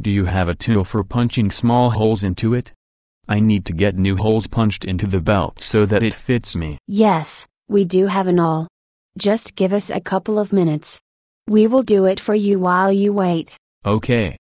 Do you have a tool for punching small holes into it? I need to get new holes punched into the belt so that it fits me. Yes, we do have an awl. Just give us a couple of minutes. We will do it for you while you wait. Okay.